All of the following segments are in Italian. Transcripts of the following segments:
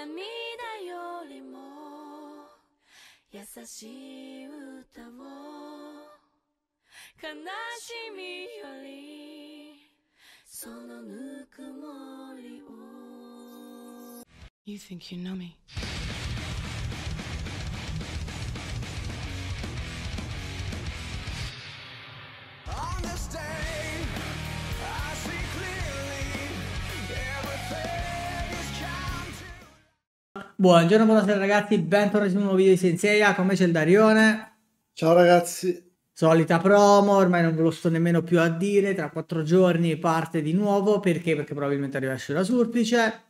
涙よりも優しい歌を悲しみよりそのぬくもりを You think you know me Buongiorno, buonasera ragazzi, bentornati su un nuovo video di Senseia, come ecco, c'è il Darione? Ciao ragazzi! Solita promo, ormai non ve lo sto nemmeno più a dire, tra quattro giorni parte di nuovo, perché? Perché probabilmente arriva la Surplice,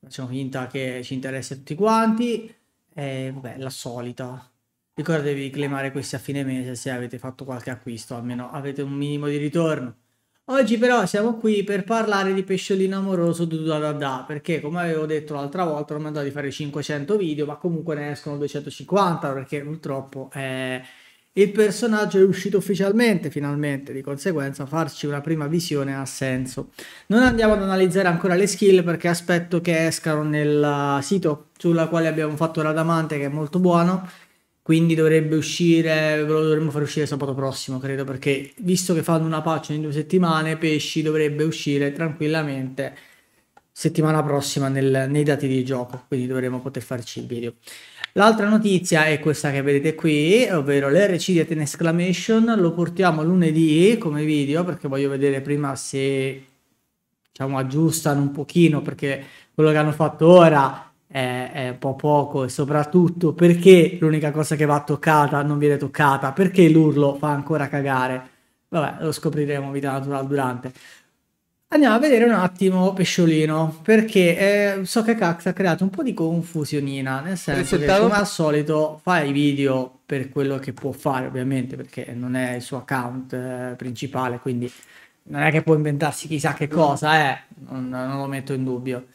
facciamo finta che ci interessa tutti quanti, e vabbè, la solita. Ricordatevi di clemare questi a fine mese se avete fatto qualche acquisto, almeno avete un minimo di ritorno. Oggi però siamo qui per parlare di pesciolino amoroso da da da perché come avevo detto l'altra volta non mi andavo di fare 500 video ma comunque ne escono 250 perché purtroppo eh, il personaggio è uscito ufficialmente finalmente di conseguenza farci una prima visione ha senso. Non andiamo ad analizzare ancora le skill perché aspetto che escano nel sito sulla quale abbiamo fatto Radamante che è molto buono quindi dovrebbe uscire, lo dovremmo far uscire sabato prossimo, credo, perché visto che fanno una patch in due settimane, Pesci dovrebbe uscire tranquillamente settimana prossima nel, nei dati di gioco, quindi dovremo poter farci il video. L'altra notizia è questa che vedete qui, ovvero l'RC di Athena Exclamation, lo portiamo lunedì come video, perché voglio vedere prima se diciamo, aggiustano un pochino, perché quello che hanno fatto ora è, è, un po' poco e soprattutto perché l'unica cosa che va toccata non viene toccata, perché l'urlo fa ancora cagare. Vabbè, lo scopriremo vita natural durante. Andiamo a vedere un attimo Pesciolino, perché eh, so che Cax ha creato un po' di confusionina, nel senso che come al solito fa i video per quello che può fare, ovviamente, perché non è il suo account eh, principale, quindi non è che può inventarsi chissà che cosa, eh, non, non lo metto in dubbio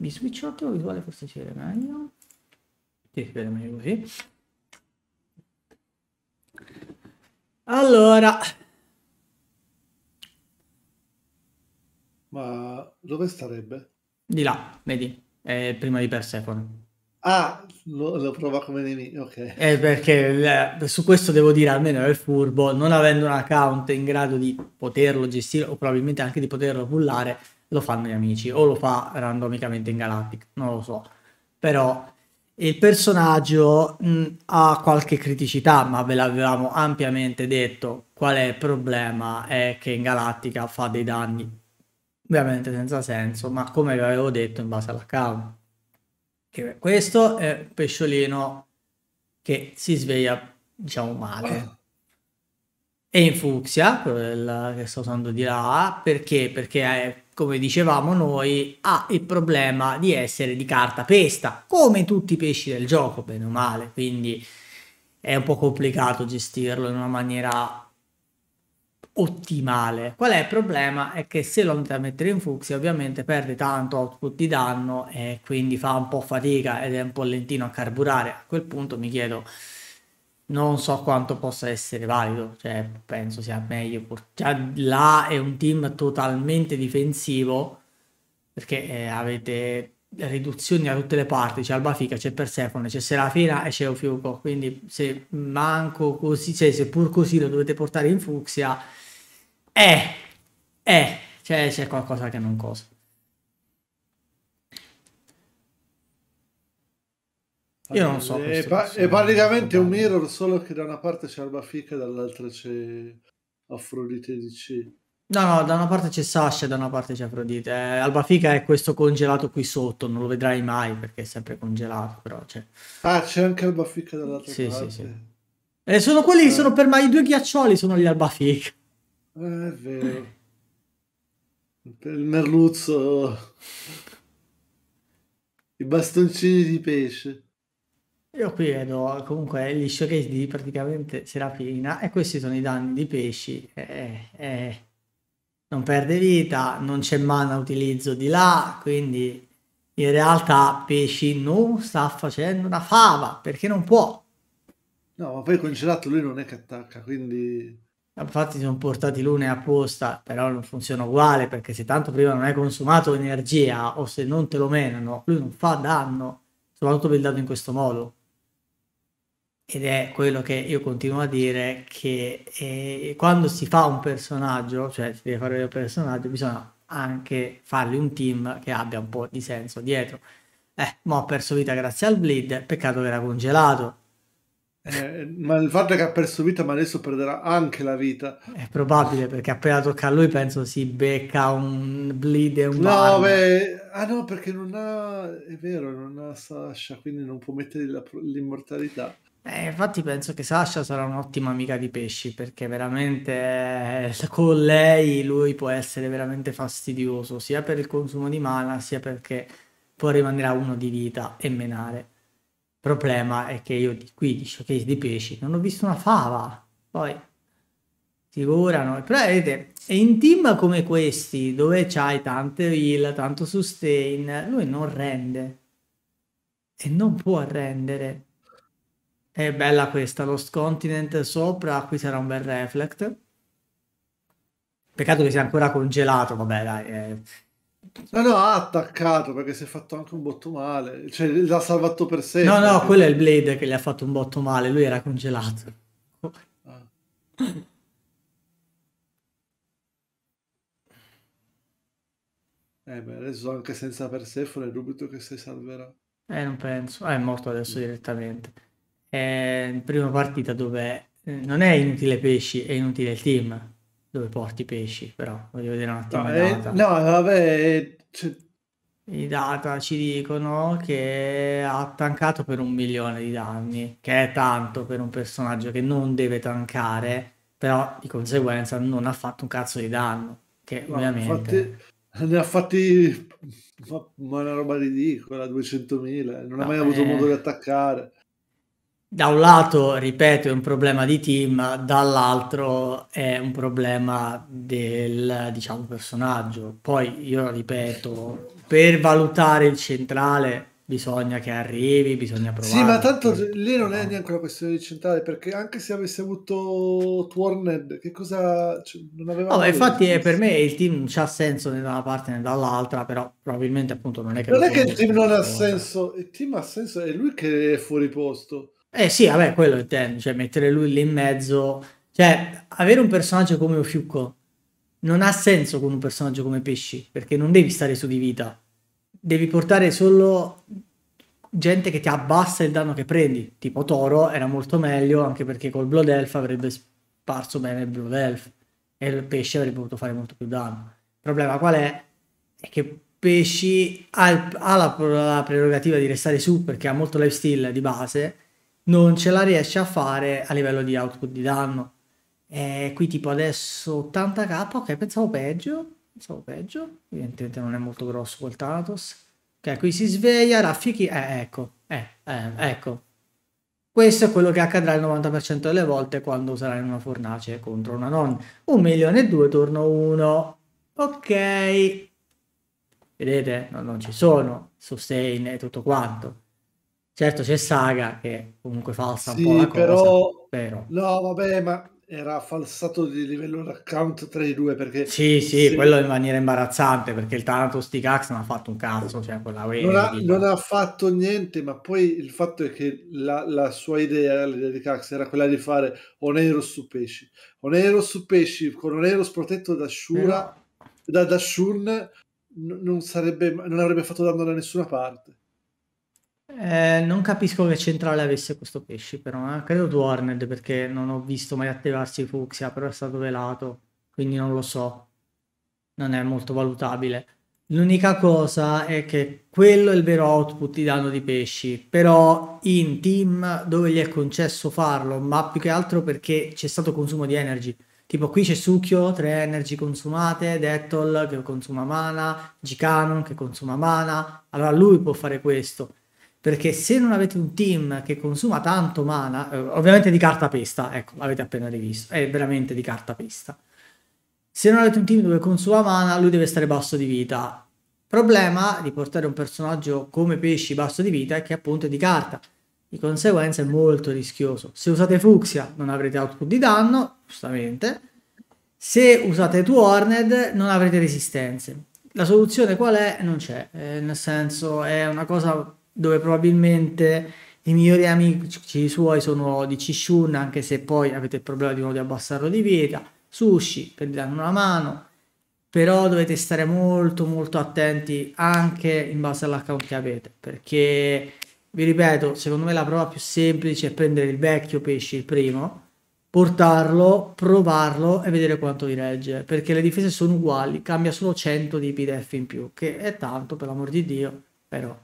mi switch ottico visuale forse si vede meglio sì, vede meglio così allora ma dove starebbe? di là, vedi eh, prima di Persephone Ah, lo, lo prova come nemico, ok. è perché eh, su questo devo dire, almeno è furbo, non avendo un account in grado di poterlo gestire o probabilmente anche di poterlo pullare, lo fanno gli amici o lo fa randomicamente in Galactic, non lo so. Però il personaggio mh, ha qualche criticità, ma ve l'avevamo ampiamente detto. Qual è il problema? È che in Galattica fa dei danni ovviamente senza senso, ma come vi avevo detto in base all'account. Che questo è un pesciolino che si sveglia, diciamo, male. Ah e in fucsia, quella che sto usando di là, perché? Perché è, come dicevamo noi, ha il problema di essere di carta pesta, come tutti i pesci del gioco, bene o male, quindi è un po' complicato gestirlo in una maniera ottimale. Qual è il problema? È che se lo andate a mettere in fucsia ovviamente perde tanto output di danno e quindi fa un po' fatica ed è un po' lentino a carburare. A quel punto mi chiedo non so quanto possa essere valido, cioè penso sia meglio. Già cioè, là è un team totalmente difensivo perché eh, avete riduzioni da tutte le parti, c'è Albafica, c'è Persephone, c'è Serafina e c'è Ofiuco, quindi se manco così, cioè se pur così lo dovete portare in fucsia, eh, eh, cioè c'è qualcosa che non cosa. Io non so. È, pa- è eh, praticamente un mirror, solo che da una parte c'è Alba e dall'altra c'è Afrodite di C. No, no, da una parte c'è Sasha e da una parte c'è Afrodite. Eh, Alba Fica è questo congelato qui sotto, non lo vedrai mai perché è sempre congelato, però c'è... Ah, c'è anche Alba Fica dall'altra sì, parte. Sì, sì. Eh, sono quelli, eh. sono per me, i due ghiaccioli sono gli Alba Fica. Eh, è vero. Il merluzzo. I bastoncini di pesce. Io qui vedo comunque gli showcase di praticamente Serafina e questi sono i danni di pesci. Eh, eh, eh non perde vita, non c'è mana utilizzo di là, quindi in realtà pesci non sta facendo una fava perché non può. No, ma poi con Gelato lui non è che attacca, quindi... Infatti sono portati lune apposta, però non funziona uguale perché se tanto prima non hai consumato energia o se non te lo menano, lui non fa danno, soprattutto buildato in questo modo ed è quello che io continuo a dire che eh, quando si fa un personaggio, cioè si deve fare un personaggio, bisogna anche fargli un team che abbia un po' di senso dietro. Eh, ma ho perso vita grazie al bleed, peccato che era congelato. Eh, ma il fatto è che ha perso vita, ma adesso perderà anche la vita. È probabile perché appena tocca a lui, penso si becca un bleed e un No, beh, ah no, perché non ha, è vero, non ha Sasha, quindi non può mettere la, l'immortalità. Eh, infatti penso che Sasha sarà un'ottima amica di pesci perché veramente eh, con lei lui può essere veramente fastidioso sia per il consumo di mana sia perché può rimanere a uno di vita e menare. Il problema è che io qui di showcase di pesci non ho visto una fava. Poi figurano. Però vedete, in team come questi dove c'hai tante heal, tanto sustain, lui non rende e non può rendere è bella questa, Lost Continent sopra, qui sarà un bel reflect. Peccato che sia ancora congelato, vabbè dai. Eh. No, no, ha attaccato perché si è fatto anche un botto male, cioè l'ha salvato per sé. No, no, quello è il Blade che gli ha fatto un botto male, lui era congelato. Ah. Eh beh, adesso anche senza Persephone dubito che si salverà. Eh, non penso. Ah, è morto adesso mm. direttamente eh, prima partita dove eh, non è inutile pesci, è inutile il team dove porti pesci, però voglio vedere un attimo. No, eh, no vabbè, eh, c- i data ci dicono che ha tankato per un milione di danni, che è tanto per un personaggio che non deve tankare, però di conseguenza non ha fatto un cazzo di danno, che ma ovviamente... Fatti, ne ha fatti ma, ma una roba ridicola, 200.000, non ha mai avuto eh. modo di attaccare da un lato, ripeto, è un problema di team, dall'altro è un problema del diciamo, personaggio. Poi io ripeto, per valutare il centrale bisogna che arrivi, bisogna provare. Sì, ma tanto perché... lì non è neanche una questione di centrale, perché anche se avesse avuto Tworned, che cosa cioè, non aveva no, infatti è, per me il team c'ha senso né da una parte né dall'altra, però probabilmente appunto non è che Non è che il team non ha senso, il team ha senso è lui che è fuori posto eh sì, vabbè, quello intendo, cioè mettere lui lì in mezzo, cioè avere un personaggio come Ofiuco non ha senso con un personaggio come Pesci, perché non devi stare su di vita, devi portare solo gente che ti abbassa il danno che prendi, tipo Toro era molto meglio anche perché col Blood Elf avrebbe sparso bene il Blood Elf e il Pesci avrebbe potuto fare molto più danno. Il problema qual è? È che Pesci ha, il, ha la, la prerogativa di restare su perché ha molto lifestyle di base non ce la riesce a fare a livello di output di danno. E qui tipo adesso 80k, ok, pensavo peggio, pensavo peggio, evidentemente non è molto grosso quel Thanatos. Ok, qui si sveglia, raffichi, eh, ecco, eh, eh, ecco. Questo è quello che accadrà il 90% delle volte quando sarà in una fornace contro una nonna. Un milione e due torno uno. Ok. Vedete? No, non ci sono sustain e tutto quanto. Certo c'è Saga che comunque falsa sì, po' la però... cosa, però... No, vabbè, ma era falsato di livello l'account tra i due perché sì sì se... quello in maniera imbarazzante perché il Thanatos di Gax non ha fatto un cazzo cioè quella non, ha, non ha, fatto niente ma poi il fatto è che la, la sua idea l'idea di Cax era quella di fare Oneros su pesci Oneros su pesci con Oneros protetto da Shura eh. da, da Shun non, sarebbe, non avrebbe fatto danno da nessuna parte eh, non capisco che centrale avesse questo pesce, però eh. credo Duorned perché non ho visto mai attivarsi Fuxia, però è stato velato, quindi non lo so. Non è molto valutabile. L'unica cosa è che quello è il vero output di danno di pesci, però in team dove gli è concesso farlo, ma più che altro perché c'è stato consumo di energy. Tipo qui c'è Succhio, 3 energy consumate, Dettol che consuma mana, Gicanon che consuma mana, allora lui può fare questo perché se non avete un team che consuma tanto mana, eh, ovviamente di carta pesta, ecco, l'avete appena rivisto, è veramente di carta pesta. Se non avete un team dove consuma mana, lui deve stare basso di vita. Problema di portare un personaggio come pesci basso di vita è che appunto è di carta. Di conseguenza è molto rischioso. Se usate Fuxia non avrete output di danno, giustamente. Se usate Tuorned non avrete resistenze. La soluzione qual è? Non c'è. Eh, nel senso è una cosa dove probabilmente i migliori amici suoi sono di Cishun, anche se poi avete il problema di, di abbassarlo di vita, Sushi, per dargli una mano, però dovete stare molto molto attenti anche in base all'account che avete, perché vi ripeto, secondo me la prova più semplice è prendere il vecchio pesce, il primo, portarlo, provarlo e vedere quanto vi regge, perché le difese sono uguali, cambia solo 100 di PDF in più, che è tanto per l'amor di Dio, però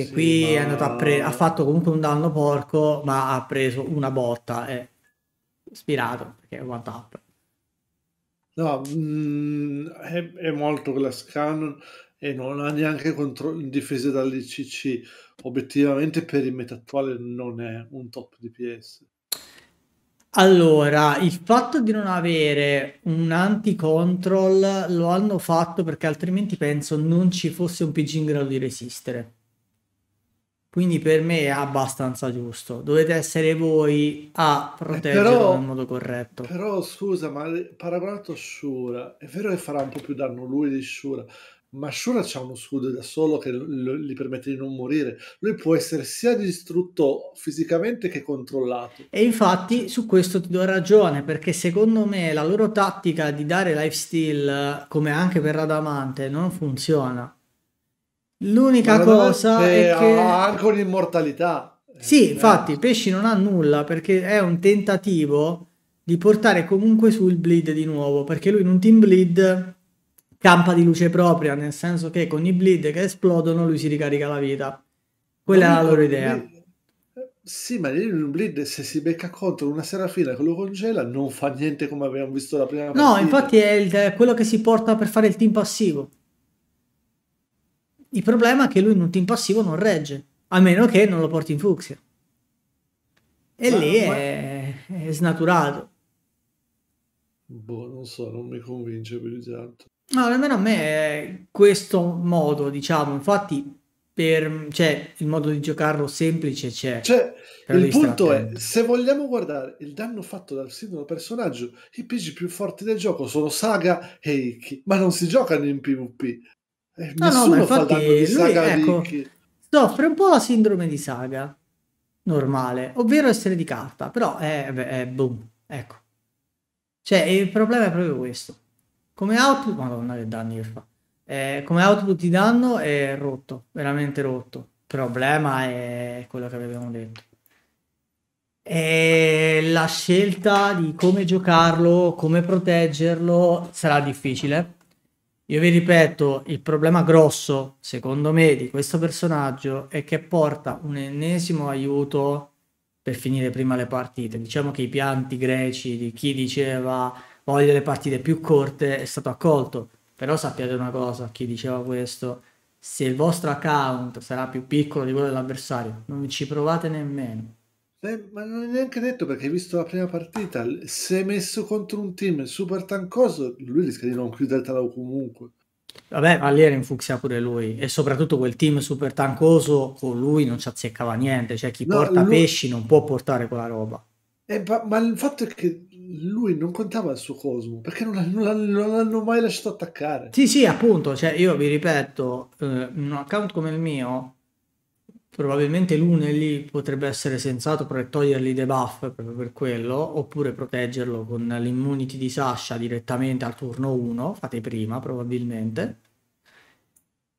che sì, qui ma... pre- ha fatto comunque un danno porco, ma ha preso una botta e ispirato perché è one tap. No, mh, mm, è, è, molto glass cannon e non ha neanche contro- difese dall'ICC. Obiettivamente per il meta attuale non è un top DPS. Allora, il fatto di non avere un anti-control lo hanno fatto perché altrimenti penso non ci fosse un PG in grado di resistere. Quindi per me è abbastanza giusto. Dovete essere voi a eh, proteggerlo eh però, nel modo corretto. Però scusa, ma paragonato a Shura, è vero che farà un po' più danno lui di Shura, ma Shura ha uno scudo da solo che gli permette di non morire. Lui può essere sia distrutto fisicamente che controllato. E infatti su questo ti do ragione, perché secondo me la loro tattica di dare lifesteal, eh, come anche per Radamante, non funziona. L'unica cosa è che... Ha anche un'immortalità. Sì, eh. infatti, eh. Pesci non ha nulla perché è un tentativo di portare comunque sul bleed di nuovo, perché lui in un team bleed campa di luce propria, nel senso che con i bleed che esplodono lui si ricarica la vita. Quella ma è la loro idea. Eh, sì, ma in un bleed se si becca contro una serafina che lo congela non fa niente come abbiamo visto la prima volta. No, partita. infatti è il, quello che si porta per fare il team passivo. Il problema è che lui in un team passivo non regge, a meno che non lo porti in fucsia. E ma, lì ma... È... è, snaturato. Boh, non so, non mi convince più di tanto. No, almeno a me è questo modo, diciamo, infatti per, cioè, il modo di giocarlo semplice c'è. Cioè, il punto attento. è, se vogliamo guardare il danno fatto dal singolo personaggio, i PG più forti del gioco sono Saga e Ikki, ma non si giocano in PvP, eh, no, no, ma infatti lui, ecco, di... soffre un po' la sindrome di saga normale, ovvero essere di carta, però è, è boom, ecco. Cioè, il problema è proprio questo. Come output, madonna che danni che fa. Eh, come output di danno è rotto, veramente rotto. Il problema è quello che avevamo detto. E la scelta di come giocarlo, come proteggerlo, sarà difficile io vi ripeto, il problema grosso, secondo me, di questo personaggio è che porta un ennesimo aiuto per finire prima le partite. Diciamo che i pianti greci di chi diceva voglio le partite più corte è stato accolto. Però sappiate una cosa, chi diceva questo, se il vostro account sarà più piccolo di quello dell'avversario, non ci provate nemmeno Beh, ma non è neanche detto perché hai visto la prima partita, se è messo contro un team super tancoso, lui rischia di non chiudere chiudertela comunque. Vabbè, ma lì era in fucsia pure lui e soprattutto quel team super tancoso con lui non ci azzeccava niente, cioè chi no, porta lui... pesci non può portare quella roba. Eh, ma, ma, il fatto è che lui non contava il suo cosmo perché non, non, non l'hanno mai lasciato attaccare. Sì, sì, appunto, cioè io vi ripeto, eh, un account come il mio Probabilmente Lune lì potrebbe essere sensato per togliergli i debuff proprio per quello, oppure proteggerlo con l'immunity di Sasha direttamente al turno 1, fate prima probabilmente,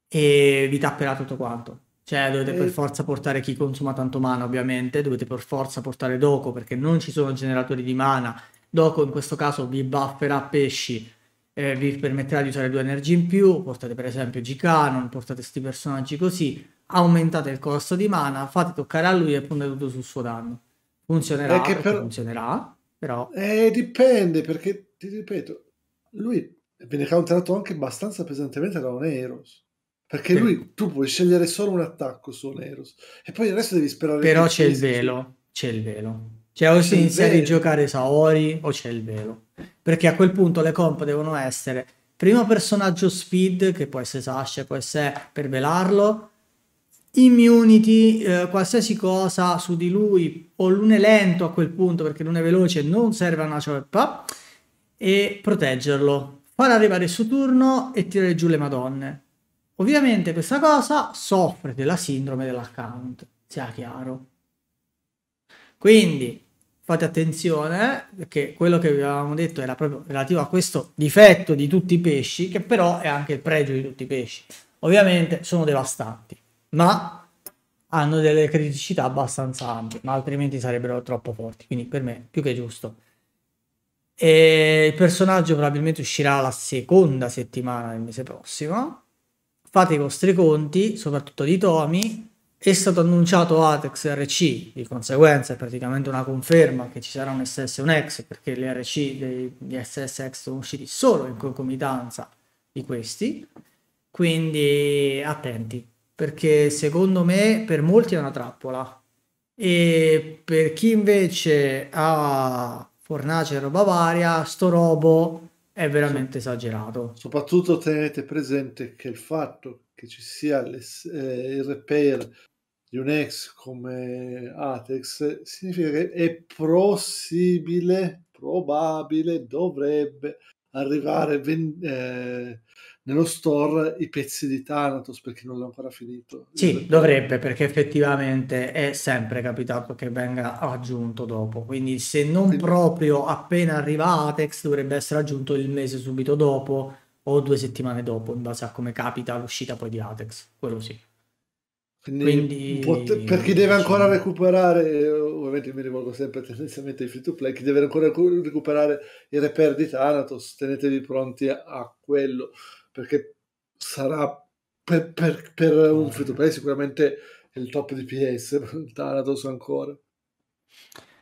e vi tapperà tutto quanto. Cioè dovete e... per eh. forza portare chi consuma tanto mana ovviamente, dovete per forza portare Doko perché non ci sono generatori di mana, Doko in questo caso vi bufferà pesci eh, vi permetterà di usare due energie in più, portate per esempio G-Canon, portate questi personaggi così, aumentate il costo di mana, fate toccare a lui e prendete tutto sul suo danno. Funzionerà, eh, però... funzionerà, però... Eh, dipende, perché, ti ripeto, lui viene counterato anche abbastanza pesantemente da un Eros. Perché sì. lui, tu puoi scegliere solo un attacco su un Eros. E poi il resto devi sperare... Però c'è il velo, c'è il velo. Cioè o si inizia a giocare Saori o c'è il velo. Perché a quel punto le comp devono essere primo personaggio speed, che può essere Sasha, può essere per velarlo, immunity, eh, qualsiasi cosa su di lui o lune lento a quel punto perché lune veloce non serve a una ceppa cioè, e proteggerlo, far arrivare il suo turno e tirare giù le madonne. Ovviamente questa cosa soffre della sindrome dell'account, sia chiaro. Quindi fate attenzione eh, perché quello che vi avevamo detto era proprio relativo a questo difetto di tutti i pesci che però è anche il pregio di tutti i pesci. Ovviamente sono devastanti ma hanno delle criticità abbastanza ampie, ma altrimenti sarebbero troppo forti, quindi per me più che giusto. E il personaggio probabilmente uscirà la seconda settimana del mese prossimo. Fate i vostri conti, soprattutto di Tomi. È stato annunciato Atex RC, di conseguenza è praticamente una conferma che ci sarà un SS e un X, perché gli RC degli X sono usciti solo in concomitanza di questi. Quindi attenti perché secondo me per molti è una trappola e per chi invece ha fornace e roba varia, sto robo è veramente esagerato. Soprattutto tenete presente che il fatto che ci sia eh, il repair di un ex come Atex significa che è possibile, probabile, dovrebbe arrivare ah. ven- eh, nello store i pezzi di Thanatos perché non l'ho ancora finito. Sì, dovrebbe perché effettivamente è sempre capitato che venga aggiunto dopo, quindi se non proprio appena arriva Atex dovrebbe essere aggiunto il mese subito dopo o due settimane dopo in base a come capita l'uscita poi di Atex, quello sì. Quindi, Quindi per chi deve diciamo ancora recuperare, ovviamente mi rivolgo sempre tendenzialmente ai free to play, chi deve ancora recuperare i reper di Thanatos, tenetevi pronti a quello perché sarà per, per, per un free to play sicuramente il top DPS, per il ancora.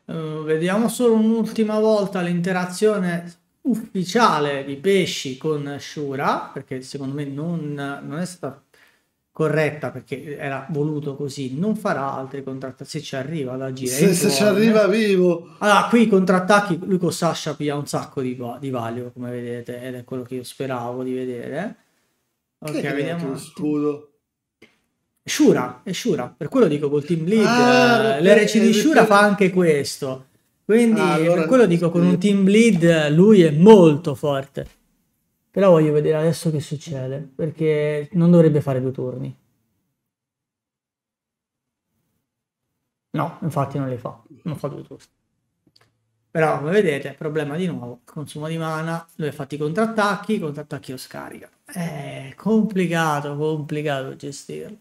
Uh, vediamo solo un'ultima volta l'interazione ufficiale di Pesci con Shura, perché secondo me non, non è stata corretta perché era voluto così, non farà altri contrattacchi se ci arriva ad agire. Se, se ci arriva vivo. Allora, qui i contrattacchi, lui con Sasha piglia un sacco di, di valio, come vedete, ed è quello che io speravo di vedere. Ok, che vediamo. Scudo. Shura, è Shura, per quello dico col team lead, ah, eh, l'RC di Shura fa anche questo. Quindi ah, allora... per quello dico con un mm. team lead lui è molto forte. Però voglio vedere adesso che succede, perché non dovrebbe fare due turni. No, infatti non li fa, non fa due turni. Però come vedete, problema di nuovo, consumo di mana, lui ha fatto i contrattacchi, i contrattacchi lo scarica. È complicato, complicato gestirlo.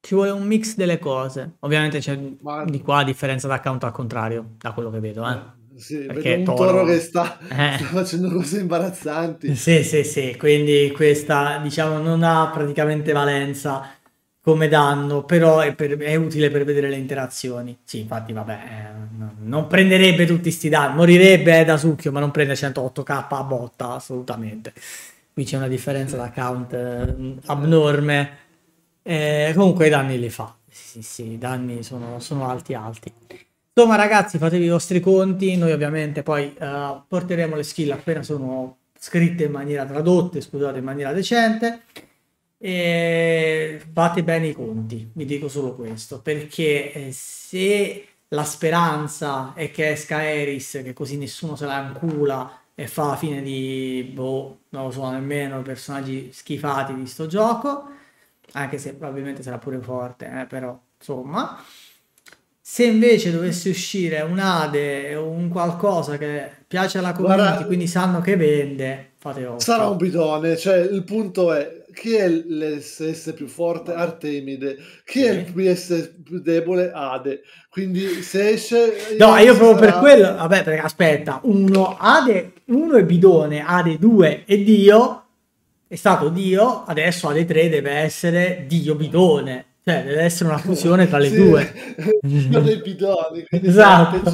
Ci vuole un mix delle cose. Ovviamente c'è di qua differenza da account al contrario, da quello che vedo, eh. Sì, perché un toro, toro che sta, eh. sta, facendo cose imbarazzanti. Sì, sì, sì, quindi questa diciamo non ha praticamente valenza come danno, però è, per, è utile per vedere le interazioni. Sì, infatti, vabbè, eh, non prenderebbe tutti questi danni, morirebbe eh, da succhio, ma non prende 108k a botta, assolutamente. Qui c'è una differenza da count eh, abnorme. Eh, comunque i danni li fa, sì, sì, i danni sono, sono alti alti. Insomma ragazzi fatevi i vostri conti, noi ovviamente poi uh, porteremo le skill appena sono scritte in maniera tradotte, scusate, in maniera decente e fate bene i conti, vi dico solo questo, perché eh, se la speranza è che esca Eris, che così nessuno se la ancula e fa la fine di, boh, non lo so nemmeno, personaggi schifati di sto gioco, anche se probabilmente sarà pure forte, eh, però insomma... Se invece dovesse uscire un'ade o un qualcosa che piace alla community, Guarda, quindi sanno che vende, fate occhio. Sarà un bidone, cioè il punto è chi è l'SS più forte? Artemide. Chi sì. è il PS più debole? Ade. Quindi se esce... No, io proprio sarà... per quello... Vabbè, perché aspetta, uno, Ade 1 è bidone, Ade 2 è Dio, è stato Dio, adesso Ade 3 deve essere Dio bidone. Cioè, deve essere una fusione tra le sì, due. Non dei bidoni, esatto.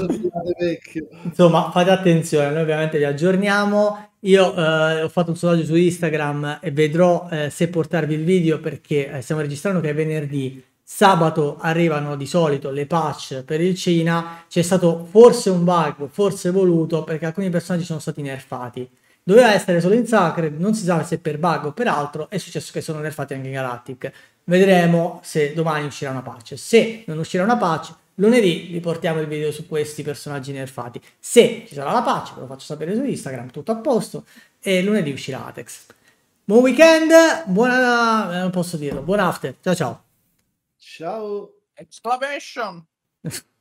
Insomma, fate attenzione, noi ovviamente vi aggiorniamo. Io eh, ho fatto un sondaggio su Instagram e vedrò eh, se portarvi il video perché eh, stiamo registrando che è venerdì. Sabato arrivano di solito le patch per il Cina. C'è stato forse un bug, forse voluto, perché alcuni personaggi sono stati nerfati. Doveva essere solo in Sacred, non si sa se per bug o per altro, è successo che sono nerfati anche in Galactic vedremo se domani uscirà una pace. Se non uscirà una pace, lunedì vi portiamo il video su questi personaggi nerfati. Se ci sarà la pace, ve lo faccio sapere su Instagram, tutto a posto, e lunedì uscirà Atex. Buon weekend, buona... Eh, non posso dirlo, buon after, ciao ciao. Ciao. Exclamation.